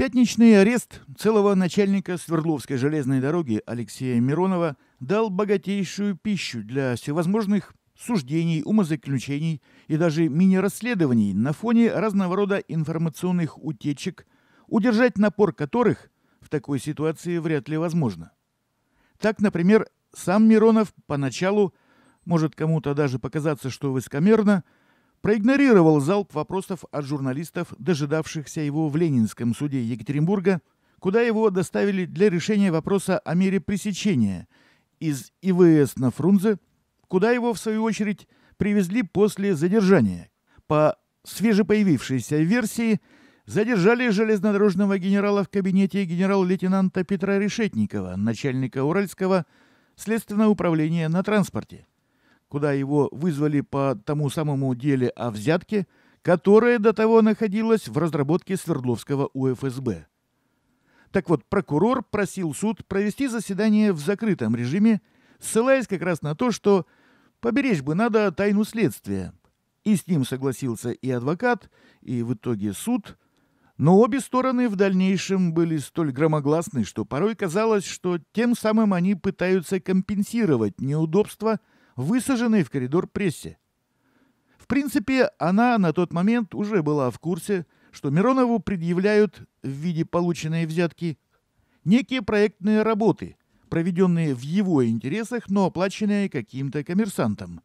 Пятничный арест целого начальника Свердловской железной дороги Алексея Миронова дал богатейшую пищу для всевозможных суждений, умозаключений и даже мини-расследований на фоне разного рода информационных утечек, удержать напор которых в такой ситуации вряд ли возможно. Так, например, сам Миронов поначалу, может кому-то даже показаться, что высокомерно – проигнорировал залп вопросов от журналистов, дожидавшихся его в Ленинском суде Екатеринбурга, куда его доставили для решения вопроса о мере пресечения из ИВС на Фрунзе, куда его, в свою очередь, привезли после задержания. По свежепоявившейся версии, задержали железнодорожного генерала в кабинете генерал-лейтенанта Петра Решетникова, начальника Уральского следственного управления на транспорте куда его вызвали по тому самому деле о взятке, которая до того находилась в разработке Свердловского УФСБ. Так вот, прокурор просил суд провести заседание в закрытом режиме, ссылаясь как раз на то, что поберечь бы надо тайну следствия. И с ним согласился и адвокат, и в итоге суд. Но обе стороны в дальнейшем были столь громогласны, что порой казалось, что тем самым они пытаются компенсировать неудобства – высаженной в коридор прессе. В принципе, она на тот момент уже была в курсе, что Миронову предъявляют в виде полученной взятки некие проектные работы, проведенные в его интересах, но оплаченные каким-то коммерсантом.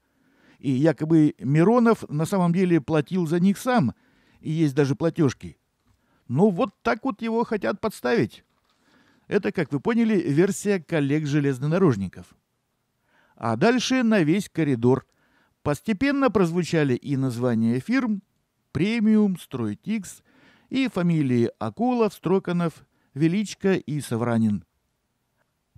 И якобы Миронов на самом деле платил за них сам, и есть даже платежки. Ну вот так вот его хотят подставить. Это, как вы поняли, версия коллег железнодорожников а дальше на весь коридор. Постепенно прозвучали и названия фирм «Премиум», «Стройтикс» и фамилии Акулов, Строканов, Величко и Савранин.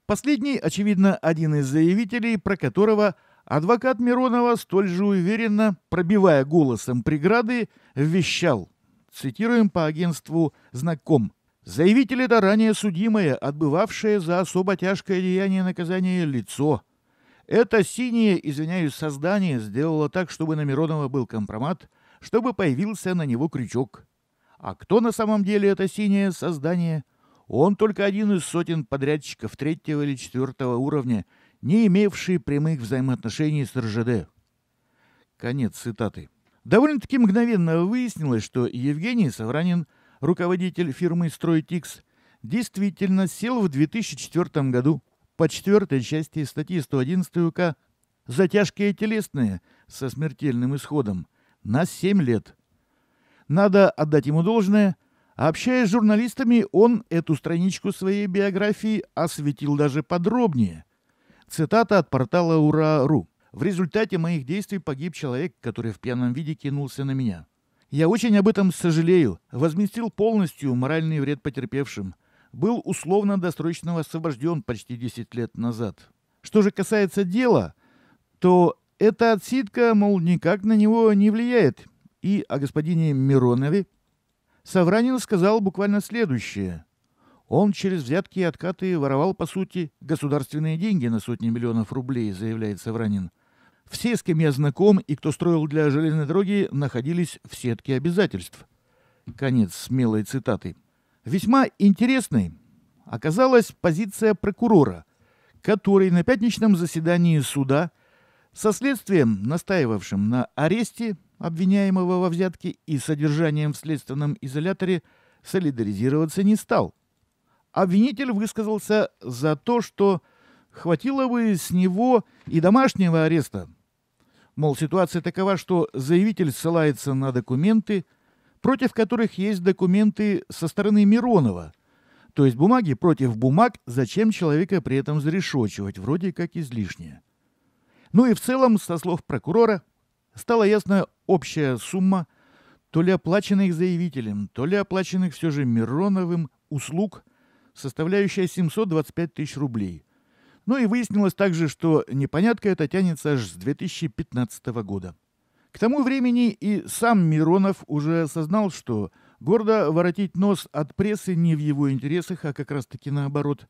Последний, очевидно, один из заявителей, про которого адвокат Миронова столь же уверенно, пробивая голосом преграды, вещал. Цитируем по агентству «Знаком». Заявитель это ранее судимое, отбывавшее за особо тяжкое деяние наказание лицо, это синее, извиняюсь, создание сделало так, чтобы на Миронова был компромат, чтобы появился на него крючок. А кто на самом деле это синее создание? Он только один из сотен подрядчиков третьего или четвертого уровня, не имевший прямых взаимоотношений с РЖД. Конец цитаты. Довольно-таки мгновенно выяснилось, что Евгений Савранин, руководитель фирмы «Стройтикс», действительно сел в 2004 году по четвертой части статьи 111 УК за тяжкие телесные со смертельным исходом на 7 лет. Надо отдать ему должное. Общаясь с журналистами, он эту страничку своей биографии осветил даже подробнее. Цитата от портала «Ура.ру». В результате моих действий погиб человек, который в пьяном виде кинулся на меня. Я очень об этом сожалею, возместил полностью моральный вред потерпевшим – был условно-досрочно освобожден почти 10 лет назад. Что же касается дела, то эта отсидка, мол, никак на него не влияет. И о господине Миронове Савранин сказал буквально следующее. Он через взятки и откаты воровал, по сути, государственные деньги на сотни миллионов рублей, заявляет Савранин. Все, с кем я знаком и кто строил для железной дороги, находились в сетке обязательств. Конец смелой цитаты. Весьма интересной оказалась позиция прокурора, который на пятничном заседании суда со следствием, настаивавшим на аресте обвиняемого во взятке и содержанием в следственном изоляторе, солидаризироваться не стал. Обвинитель высказался за то, что хватило бы с него и домашнего ареста. Мол, ситуация такова, что заявитель ссылается на документы – против которых есть документы со стороны Миронова. То есть бумаги против бумаг, зачем человека при этом зарешочивать, вроде как излишнее. Ну и в целом, со слов прокурора, стала ясна общая сумма то ли оплаченных заявителем, то ли оплаченных все же Мироновым услуг, составляющая 725 тысяч рублей. Ну и выяснилось также, что непонятка эта тянется аж с 2015 года. К тому времени и сам Миронов уже осознал, что гордо воротить нос от прессы не в его интересах, а как раз-таки наоборот.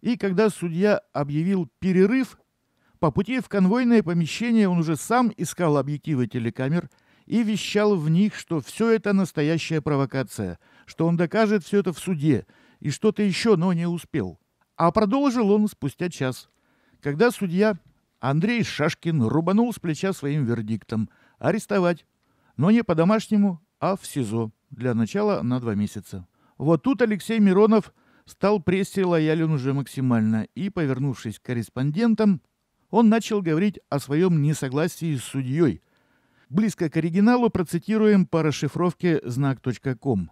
И когда судья объявил перерыв, по пути в конвойное помещение он уже сам искал объективы телекамер и вещал в них, что все это настоящая провокация, что он докажет все это в суде и что-то еще, но не успел. А продолжил он спустя час, когда судья Андрей Шашкин рубанул с плеча своим вердиктом – арестовать. Но не по-домашнему, а в СИЗО. Для начала на два месяца. Вот тут Алексей Миронов стал прессе лоялен уже максимально, и, повернувшись к корреспондентам, он начал говорить о своем несогласии с судьей. Близко к оригиналу процитируем по расшифровке знак.ком.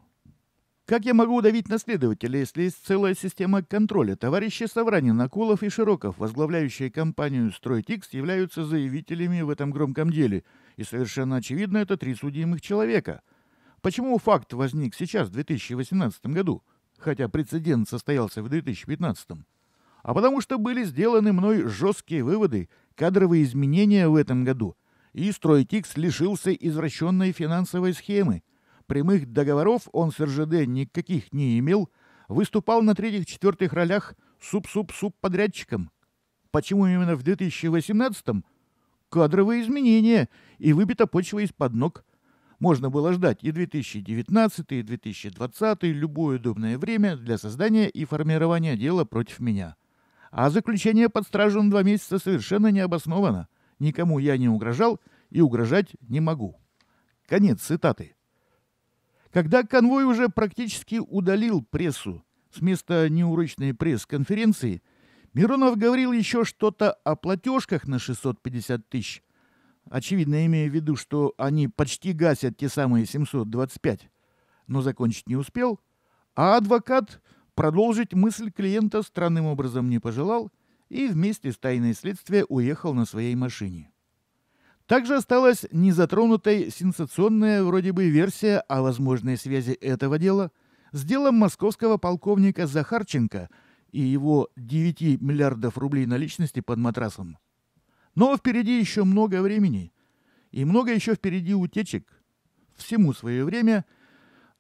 Как я могу удавить наследователя, если есть целая система контроля? Товарищи Савранин, Акулов и Широков, возглавляющие компанию «Стройтикс», являются заявителями в этом громком деле. И совершенно очевидно, это три судимых человека. Почему факт возник сейчас, в 2018 году, хотя прецедент состоялся в 2015? А потому что были сделаны мной жесткие выводы, кадровые изменения в этом году, и «Стройтикс» лишился извращенной финансовой схемы – Прямых договоров он с РЖД никаких не имел, выступал на третьих-четвертых ролях суп-суп-суп подрядчиком Почему именно в 2018-м? Кадровые изменения и выбита почва из-под ног. Можно было ждать и 2019, и 2020, любое удобное время для создания и формирования дела против меня. А заключение под стражу на два месяца совершенно не обосновано. Никому я не угрожал и угрожать не могу. Конец цитаты. Когда конвой уже практически удалил прессу с места неурочной пресс-конференции, Миронов говорил еще что-то о платежках на 650 тысяч, очевидно имея в виду, что они почти гасят те самые 725, но закончить не успел, а адвокат продолжить мысль клиента странным образом не пожелал и вместе с тайной следствия уехал на своей машине. Также осталась незатронутой сенсационная вроде бы версия о возможной связи этого дела с делом московского полковника Захарченко и его 9 миллиардов рублей наличности под матрасом. Но впереди еще много времени, и много еще впереди утечек. Всему свое время.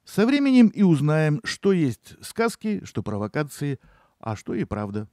Со временем и узнаем, что есть сказки, что провокации, а что и правда.